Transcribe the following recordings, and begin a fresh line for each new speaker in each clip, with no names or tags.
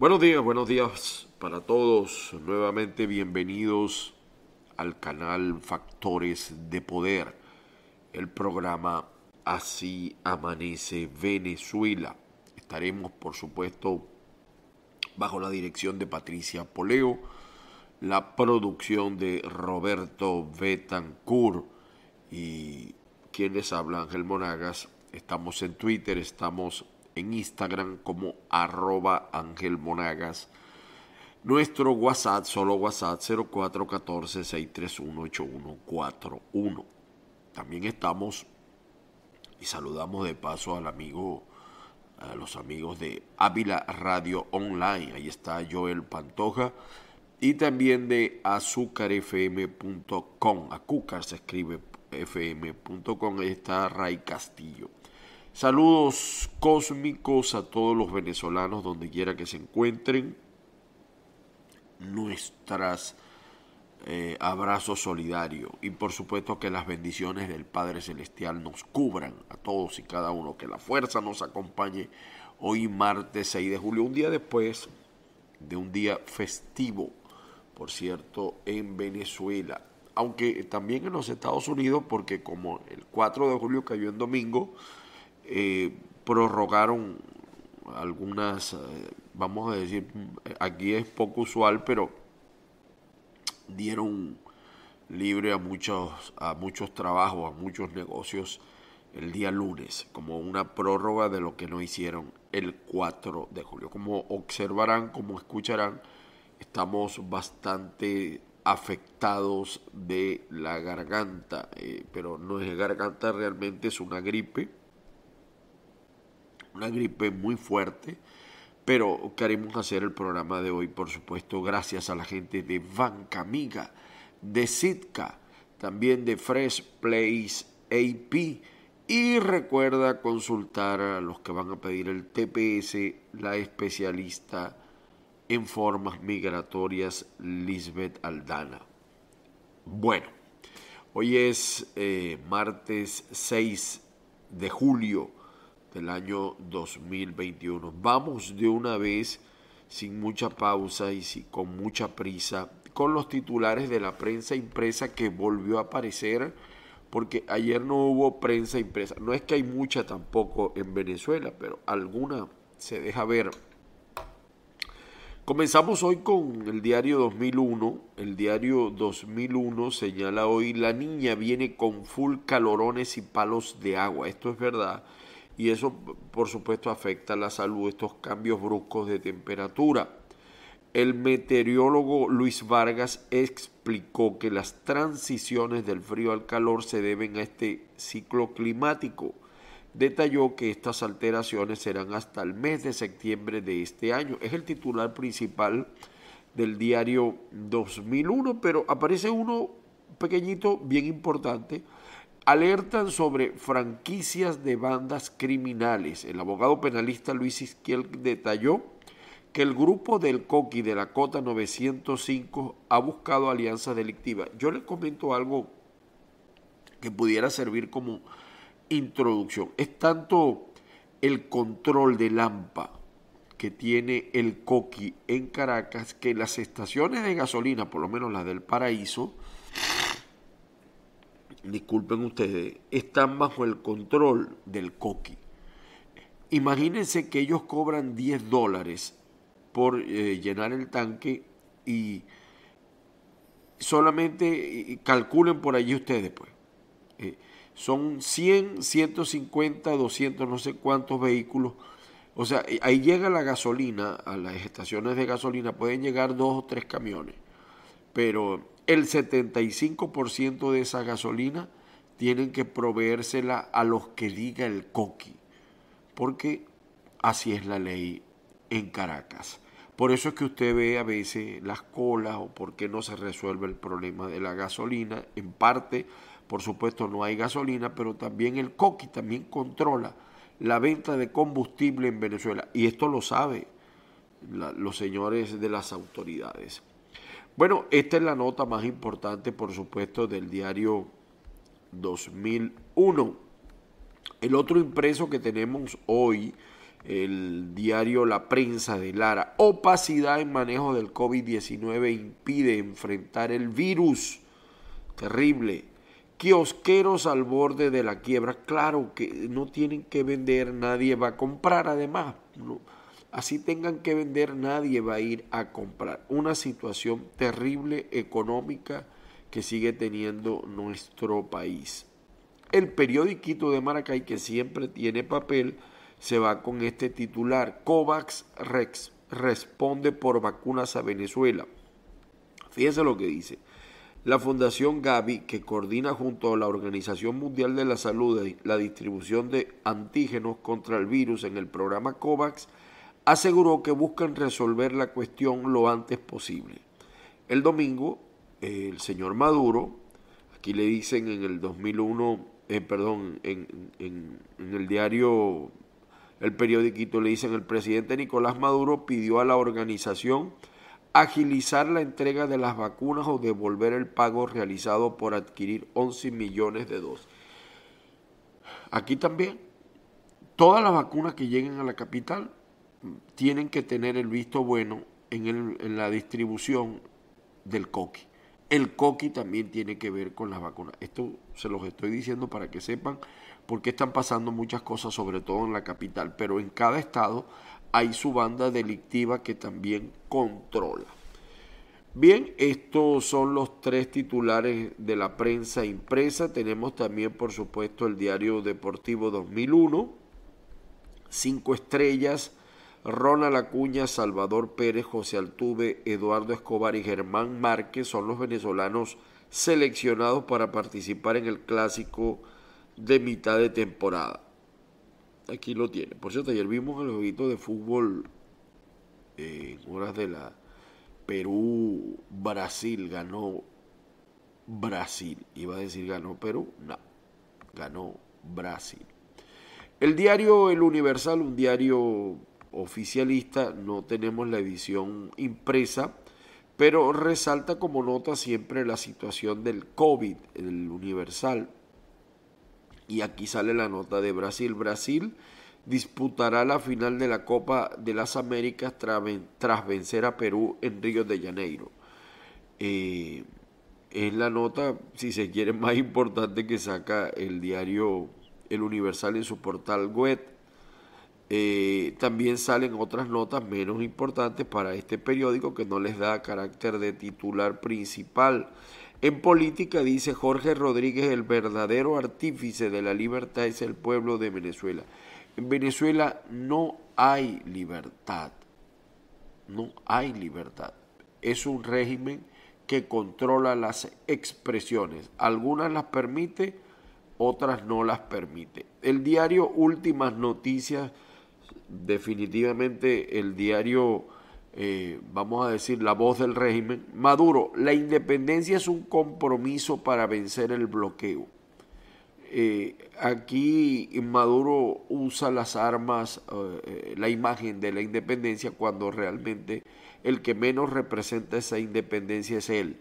Buenos días, buenos días para todos. Nuevamente bienvenidos al canal Factores de Poder, el programa Así Amanece Venezuela. Estaremos, por supuesto, bajo la dirección de Patricia Poleo, la producción de Roberto Betancourt y quien les habla Ángel Monagas. Estamos en Twitter, estamos en Instagram como arroba Ángel Monagas. Nuestro WhatsApp, solo WhatsApp 0414-631-8141. También estamos y saludamos de paso al amigo, a los amigos de Ávila Radio Online. Ahí está Joel Pantoja. Y también de azúcarfm.com. Acúcar se escribe fm.com. Ahí está Ray Castillo. Saludos cósmicos a todos los venezolanos donde quiera que se encuentren. Nuestras eh, abrazos solidarios y por supuesto que las bendiciones del Padre Celestial nos cubran a todos y cada uno, que la fuerza nos acompañe hoy martes 6 de julio, un día después de un día festivo, por cierto, en Venezuela, aunque también en los Estados Unidos, porque como el 4 de julio cayó en domingo, eh, prorrogaron algunas, eh, vamos a decir, aquí es poco usual, pero dieron libre a muchos, a muchos trabajos, a muchos negocios el día lunes, como una prórroga de lo que no hicieron el 4 de julio. Como observarán, como escucharán, estamos bastante afectados de la garganta, eh, pero no es garganta realmente, es una gripe una gripe muy fuerte, pero queremos hacer el programa de hoy, por supuesto, gracias a la gente de Banca Amiga, de Sitka, también de Fresh Place AP. Y recuerda consultar a los que van a pedir el TPS, la especialista en formas migratorias, Lisbeth Aldana. Bueno, hoy es eh, martes 6 de julio del año 2021. Vamos de una vez, sin mucha pausa y con mucha prisa, con los titulares de la prensa impresa que volvió a aparecer, porque ayer no hubo prensa impresa. No es que hay mucha tampoco en Venezuela, pero alguna se deja ver. Comenzamos hoy con el diario 2001. El diario 2001 señala hoy, la niña viene con full calorones y palos de agua. Esto es verdad y eso por supuesto afecta la salud, estos cambios bruscos de temperatura. El meteorólogo Luis Vargas explicó que las transiciones del frío al calor se deben a este ciclo climático. Detalló que estas alteraciones serán hasta el mes de septiembre de este año. Es el titular principal del diario 2001, pero aparece uno pequeñito bien importante alertan sobre franquicias de bandas criminales. El abogado penalista Luis Isquiel detalló que el grupo del COQUI de la Cota 905 ha buscado alianza delictiva. Yo les comento algo que pudiera servir como introducción. Es tanto el control de Lampa que tiene el COQUI en Caracas que las estaciones de gasolina, por lo menos las del Paraíso, disculpen ustedes, están bajo el control del COQUI. Imagínense que ellos cobran 10 dólares por eh, llenar el tanque y solamente eh, calculen por allí ustedes, pues. Eh, son 100, 150, 200, no sé cuántos vehículos. O sea, ahí llega la gasolina, a las estaciones de gasolina pueden llegar dos o tres camiones, pero el 75% de esa gasolina tienen que proveérsela a los que diga el coqui, porque así es la ley en Caracas. Por eso es que usted ve a veces las colas o por qué no se resuelve el problema de la gasolina. En parte, por supuesto, no hay gasolina, pero también el coqui también controla la venta de combustible en Venezuela. Y esto lo saben los señores de las autoridades. Bueno, esta es la nota más importante, por supuesto, del diario 2001. El otro impreso que tenemos hoy, el diario La Prensa de Lara, opacidad en manejo del COVID-19 impide enfrentar el virus. Terrible. Quiosqueros al borde de la quiebra. Claro que no tienen que vender, nadie va a comprar además. Así tengan que vender, nadie va a ir a comprar. Una situación terrible económica que sigue teniendo nuestro país. El periódico de Maracay, que siempre tiene papel, se va con este titular. COVAX Rex responde por vacunas a Venezuela. Fíjense lo que dice. La Fundación Gavi, que coordina junto a la Organización Mundial de la Salud la distribución de antígenos contra el virus en el programa COVAX, aseguró que buscan resolver la cuestión lo antes posible. El domingo, el señor Maduro, aquí le dicen en el 2001, eh, perdón, en, el diario, el periodiquito le dicen, el presidente Nicolás Maduro pidió a la organización agilizar la entrega de las vacunas o devolver el pago realizado por adquirir 11 millones de dosis. Aquí también, todas las vacunas que lleguen a la capital tienen que tener el visto bueno en, la distribución del coqui. El coqui también tiene que ver con las vacunas. Esto se los estoy diciendo para que sepan porque están pasando muchas cosas, sobre todo en la capital, pero en cada estado hay su banda delictiva que también controla. Bien, estos son los tres titulares de la prensa impresa. Tenemos también, por supuesto, el diario deportivo 2001, cinco estrellas, Ronald Acuña, Salvador Pérez, José Altuve, Eduardo Escobar y Germán Márquez son los venezolanos seleccionados para participar en el clásico de mitad de temporada. Aquí lo tiene. Por cierto, ayer vimos el jueguito de fútbol eh, en horas de la Perú-Brasil. Ganó Brasil. Iba a decir ganó Perú. No, ganó Brasil. El diario El Universal, un diario oficialista, no tenemos la edición impresa, pero resalta como nota siempre la situación del COVID, el universal. Y aquí sale la nota de Brasil. Brasil disputará la final de la Copa de las Américas tras, vencer a Perú en Río de Janeiro. Eh, es la nota, si se quiere, más importante que saca el diario El Universal en su portal web. Eh, también salen otras notas menos importantes para este periódico que no les da carácter de titular principal. En política dice Jorge Rodríguez, el verdadero artífice de la libertad es el pueblo de Venezuela. En Venezuela no hay libertad, no hay libertad. Es un régimen que controla las expresiones. Algunas las permite, otras no las permite. El diario Últimas Noticias definitivamente el diario, eh, vamos a decir, la voz del régimen. Maduro, la independencia es un compromiso para vencer el bloqueo. Eh, aquí Maduro usa las armas, eh, la imagen de la independencia, cuando realmente el que menos representa esa independencia es él,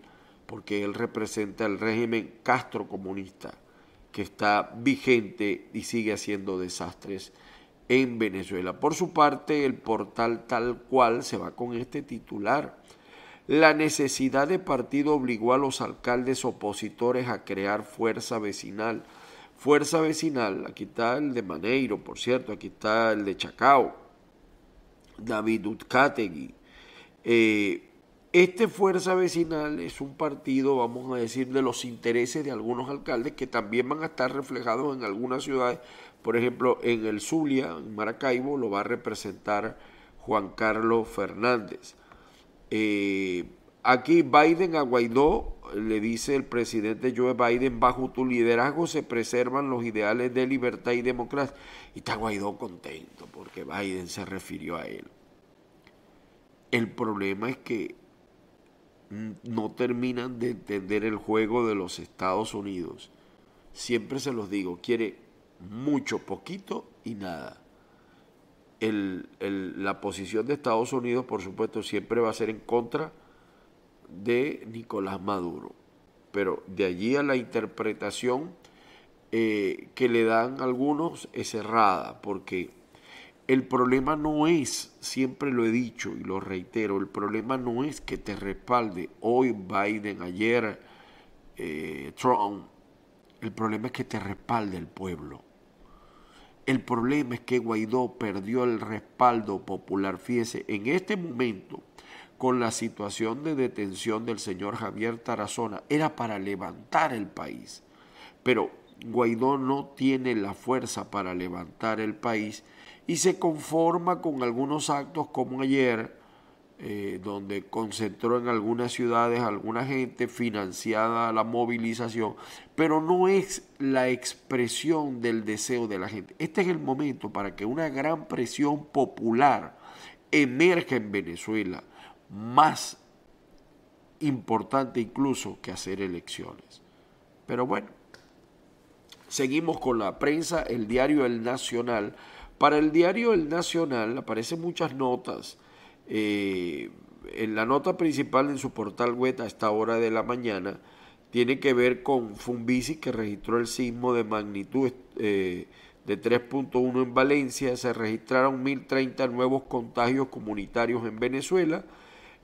porque él representa el régimen Castro comunista que está vigente y sigue haciendo desastres en Venezuela. Por su parte, el portal tal cual se va con este titular. La necesidad de partido obligó a los alcaldes opositores a crear fuerza vecinal. Fuerza vecinal, aquí está el de Maneiro, por cierto, aquí está el de Chacao, David Utkategui. Eh, este fuerza vecinal es un partido, vamos a decir, de los intereses de algunos alcaldes que también van a estar reflejados en algunas ciudades por ejemplo, en el Zulia, en Maracaibo, lo va a representar Juan Carlos Fernández. Eh, aquí Biden a Guaidó le dice el presidente Joe Biden, bajo tu liderazgo se preservan los ideales de libertad y democracia. Y está Guaidó contento porque Biden se refirió a él. El problema es que no terminan de entender el juego de los Estados Unidos. Siempre se los digo, quiere mucho, poquito y nada. El, la posición de Estados Unidos, por supuesto, siempre va a ser en contra de Nicolás Maduro. Pero de allí a la interpretación eh, que le dan algunos es errada, porque el problema no es, siempre lo he dicho y lo reitero, el problema no es que te respalde hoy Biden, ayer eh, Trump, el problema es que te respalde el pueblo. El problema es que Guaidó perdió el respaldo popular. Fíjese, en este momento, con la situación de detención del señor Javier Tarazona, era para levantar el país. Pero Guaidó no tiene la fuerza para levantar el país y se conforma con algunos actos como ayer, eh, donde concentró en algunas ciudades alguna gente financiada la movilización, pero no es la expresión del deseo de la gente. Este es el momento para que una gran presión popular emerja en Venezuela, más importante incluso que hacer elecciones. Pero bueno, seguimos con la prensa, el diario El Nacional. Para el diario El Nacional aparecen muchas notas eh, en la nota principal en su portal web a esta hora de la mañana, tiene que ver con Funbici que registró el sismo de magnitud eh, de 3.1 en Valencia. Se registraron 1.030 nuevos contagios comunitarios en Venezuela.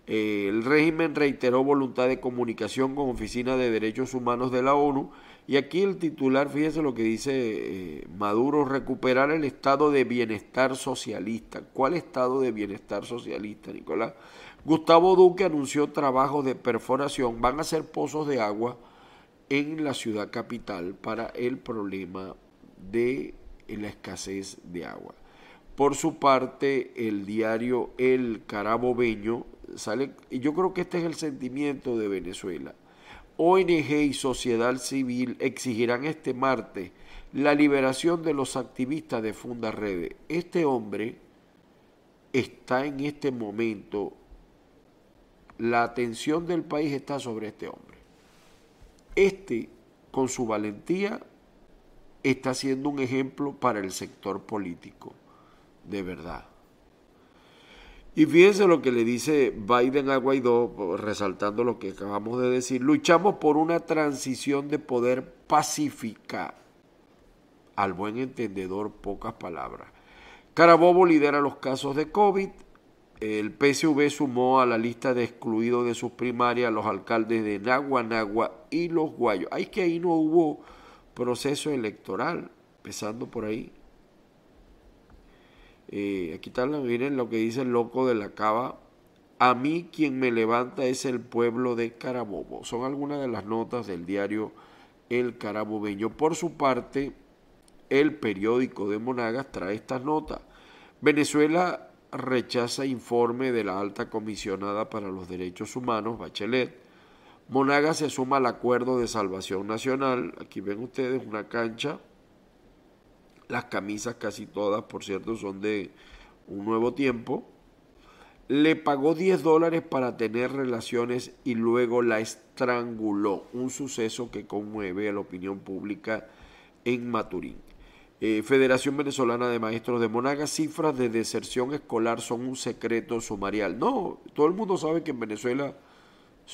Eh, el régimen reiteró voluntad de comunicación con Oficina de Derechos Humanos de la ONU y aquí el titular, fíjese lo que dice eh, Maduro, recuperar el estado de bienestar socialista. ¿Cuál estado de bienestar socialista, Nicolás? Gustavo Duque anunció trabajos de perforación, van a ser pozos de agua en la ciudad capital para el problema de eh, la escasez de agua. Por su parte, el diario El Carabobeño sale, y yo creo que este es el sentimiento de Venezuela, ONG y sociedad civil exigirán este martes la liberación de los activistas de Funda Rede. Este hombre está en este momento, la atención del país está sobre este hombre. Este, con su valentía, está siendo un ejemplo para el sector político, de verdad. Y fíjense lo que le dice Biden a Guaidó, resaltando lo que acabamos de decir, luchamos por una transición de poder pacífica. Al buen entendedor, pocas palabras. Carabobo lidera los casos de COVID. El PSV sumó a la lista de excluidos de sus primarias a los alcaldes de Naguanagua y Los Guayos. Hay que ahí no hubo proceso electoral, empezando por ahí. Eh, aquí están, miren lo que dice el loco de la cava. A mí quien me levanta es el pueblo de Carabobo. Son algunas de las notas del diario El Carabobeño. Por su parte, el periódico de Monagas trae estas notas. Venezuela rechaza informe de la alta comisionada para los derechos humanos, Bachelet. Monagas se suma al acuerdo de salvación nacional. Aquí ven ustedes una cancha las camisas casi todas, por cierto, son de un nuevo tiempo. Le pagó 10 dólares para tener relaciones y luego la estranguló. Un suceso que conmueve a la opinión pública en Maturín. Eh, Federación Venezolana de Maestros de Monagas, cifras de deserción escolar son un secreto sumarial. No, todo el mundo sabe que en Venezuela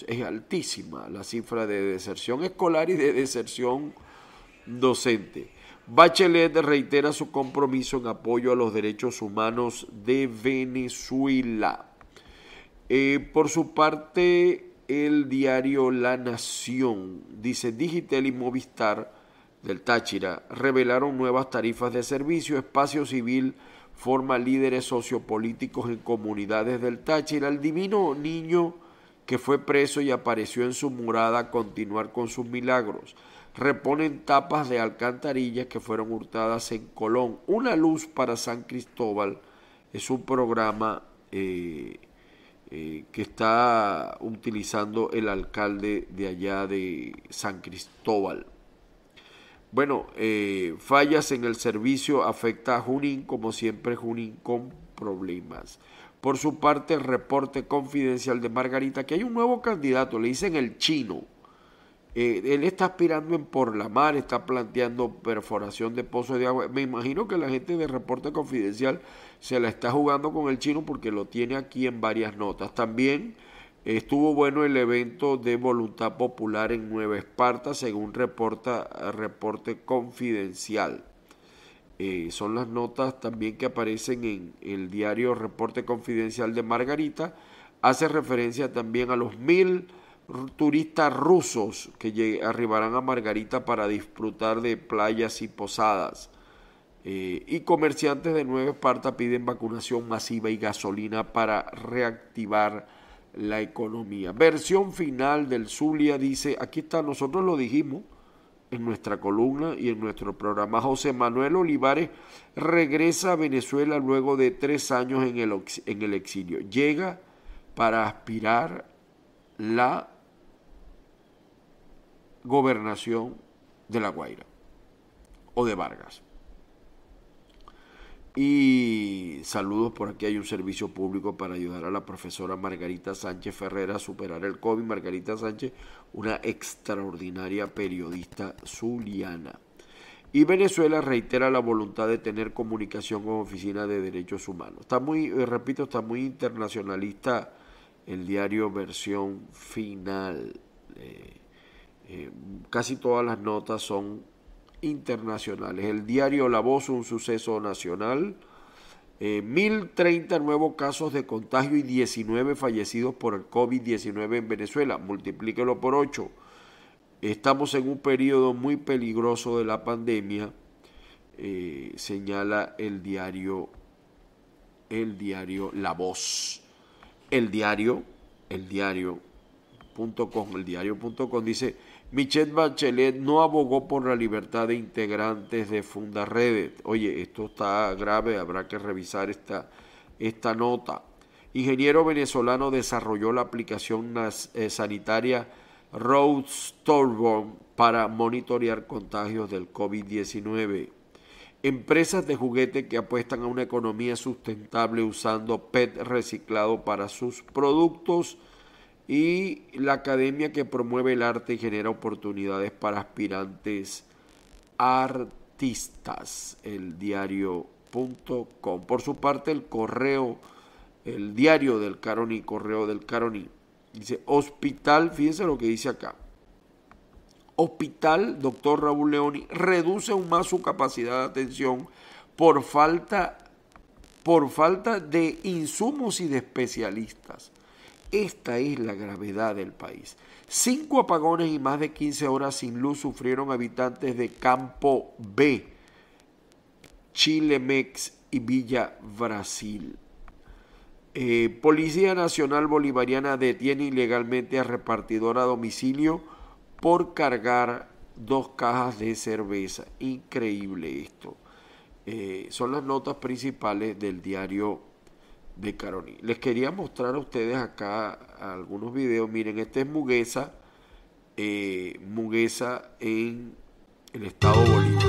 es altísima la cifra de deserción escolar y de deserción docente. Bachelet reitera su compromiso en apoyo a los derechos humanos de Venezuela. Eh, por su parte, el diario La Nación dice Digitel y Movistar del Táchira revelaron nuevas tarifas de servicio, espacio civil forma líderes sociopolíticos en comunidades del Táchira. El divino niño que fue preso y apareció en su morada a continuar con sus milagros reponen tapas de alcantarillas que fueron hurtadas en Colón. Una luz para San Cristóbal es un programa eh, eh, que está utilizando el alcalde de allá de San Cristóbal. Bueno, eh, fallas en el servicio afecta a Junín, como siempre Junín con problemas. Por su parte, el reporte confidencial de Margarita, que hay un nuevo candidato, le dicen el chino eh, él está aspirando en por la mar, está planteando perforación de pozos de agua. Me imagino que la gente de reporte confidencial se la está jugando con el chino porque lo tiene aquí en varias notas. También estuvo bueno el evento de voluntad popular en Nueva Esparta, según reporta reporte confidencial. Eh, son las notas también que aparecen en el diario Reporte Confidencial de Margarita. Hace referencia también a los mil turistas rusos que arribarán a Margarita para disfrutar de playas y posadas. Eh, y comerciantes de Nueva Esparta piden vacunación masiva y gasolina para reactivar la economía. Versión final del Zulia dice, aquí está, nosotros lo dijimos en nuestra columna y en nuestro programa. José Manuel Olivares regresa a Venezuela luego de tres años en el, en el exilio. Llega para aspirar la gobernación de La Guaira o de Vargas. Y saludos, por aquí hay un servicio público para ayudar a la profesora Margarita Sánchez Ferrera a superar el COVID. Margarita Sánchez, una extraordinaria periodista zuliana. Y Venezuela reitera la voluntad de tener comunicación con Oficina de Derechos Humanos. Está muy, eh, repito, está muy internacionalista el diario versión final. de eh, eh, casi todas las notas son internacionales. El diario La Voz, un suceso nacional. Eh, 1030 nuevos casos de contagio y 19 fallecidos por el COVID-19 en Venezuela. Multiplíquelo por 8. Estamos en un periodo muy peligroso de la pandemia, eh, señala el diario, el diario La Voz. El diario, el diario.com, el diario.com dice, Michel Bachelet no abogó por la libertad de integrantes de Fundaredet. Oye, esto está grave, habrá que revisar esta, nota. Ingeniero venezolano desarrolló la aplicación eh, sanitaria Road para monitorear contagios del COVID-19. Empresas de juguete que apuestan a una economía sustentable usando PET reciclado para sus productos y la academia que promueve el arte y genera oportunidades para aspirantes artistas, el diario.com. Por su parte, el correo, el diario del Caroni, correo del Caroni, dice hospital, fíjense lo que dice acá. Hospital, doctor Raúl Leoni, reduce aún más su capacidad de atención por falta, por falta de insumos y de especialistas. Esta es la gravedad del país. Cinco apagones y más de 15 horas sin luz sufrieron habitantes de Campo B, Chile, Mex y Villa Brasil. Eh, Policía Nacional Bolivariana detiene ilegalmente a repartidor a domicilio por cargar dos cajas de cerveza. Increíble esto. Eh, son las notas principales del diario de Caroni. Les quería mostrar a ustedes acá algunos videos. Miren, este es Muguesa, eh, Muguesa en el estado Bolívar.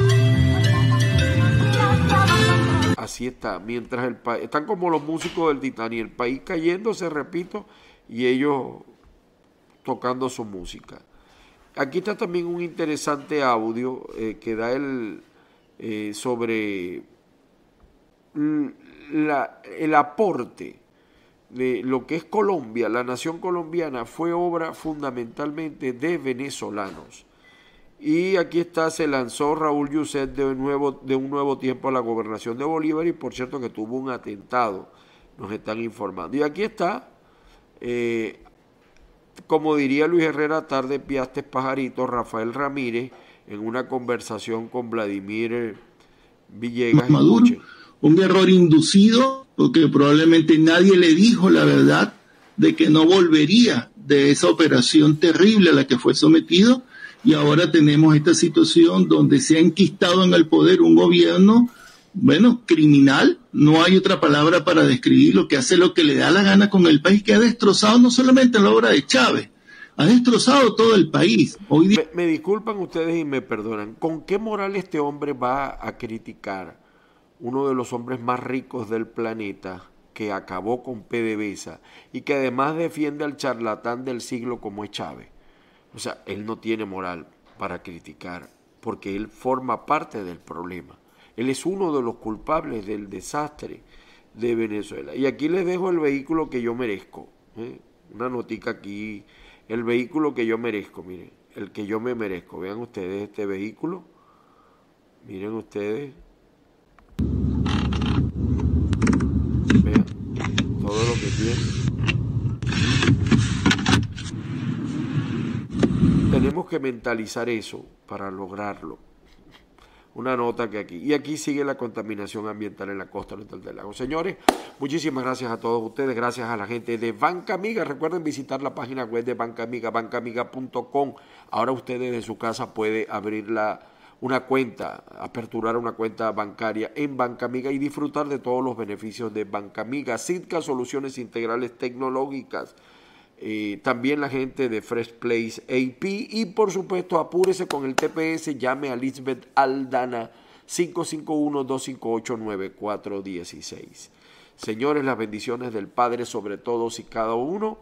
Así está, mientras el país, están como los músicos del Titanic, el país cayéndose, repito, y ellos tocando su música. Aquí está también un interesante audio eh, que da el eh, sobre el aporte de lo que es Colombia, la nación colombiana, fue obra fundamentalmente de venezolanos. Y aquí está, se lanzó Raúl Yuset de, nuevo, de un nuevo tiempo a la gobernación de Bolívar y por cierto que tuvo un atentado, nos están informando. Y aquí está, eh, como diría Luis Herrera, tarde Piastes Pajarito, Rafael Ramírez, en una conversación con Vladimir eh, Villegas un error inducido, porque probablemente nadie le dijo la verdad de que no volvería de esa operación terrible a la que fue sometido, y ahora tenemos esta situación donde se ha enquistado en el poder un gobierno, bueno, criminal, no hay otra palabra para describirlo, que hace lo que le da la gana con el país, que ha destrozado no solamente la obra de Chávez, ha destrozado todo el país. Hoy me disculpan ustedes y me perdonan, ¿con qué moral este hombre va a criticar uno de los hombres más ricos del planeta, que acabó con PDVSA y que además defiende al charlatán del siglo como es Chávez. O sea, él no tiene moral para criticar porque él forma parte del problema. Él es uno de los culpables del desastre de Venezuela. Y aquí les dejo el vehículo que yo merezco. ¿eh? Una notica aquí. El vehículo que yo merezco, miren. El que yo me merezco. Vean ustedes este vehículo. Miren ustedes. lo que tiene. Tenemos que mentalizar eso para lograrlo. Una nota que aquí. Y aquí sigue la contaminación ambiental en la costa oriental del lago. Señores, muchísimas gracias a todos ustedes. Gracias a la gente de Banca Amiga. Recuerden visitar la página web de Banca Amiga, bancamiga.com. Ahora ustedes desde su casa puede abrir la una cuenta, aperturar una cuenta bancaria en Banca Amiga y disfrutar de todos los beneficios de Banca Amiga, Sitka Soluciones Integrales Tecnológicas. Eh, también la gente de Fresh Place AP y por supuesto apúrese con el TPS, llame a Lisbeth Aldana 551-258-9416. Señores, las bendiciones del Padre sobre todos y cada uno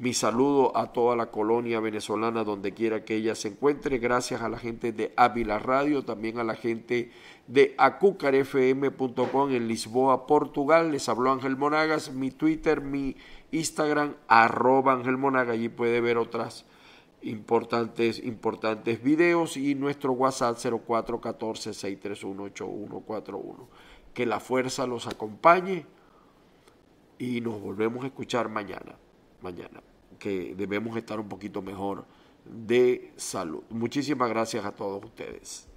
mi saludo a toda la colonia venezolana donde quiera que ella se encuentre. Gracias a la gente de Ávila Radio, también a la gente de acucarfm.com en Lisboa, Portugal. Les habló Ángel Monagas, mi Twitter, mi Instagram, arroba Ángel Monagas. Allí puede ver otras importantes, importantes videos y nuestro WhatsApp 0414-631-8141. Que la fuerza los acompañe y nos volvemos a escuchar mañana. Mañana que debemos estar un poquito mejor de salud. Muchísimas gracias a todos ustedes.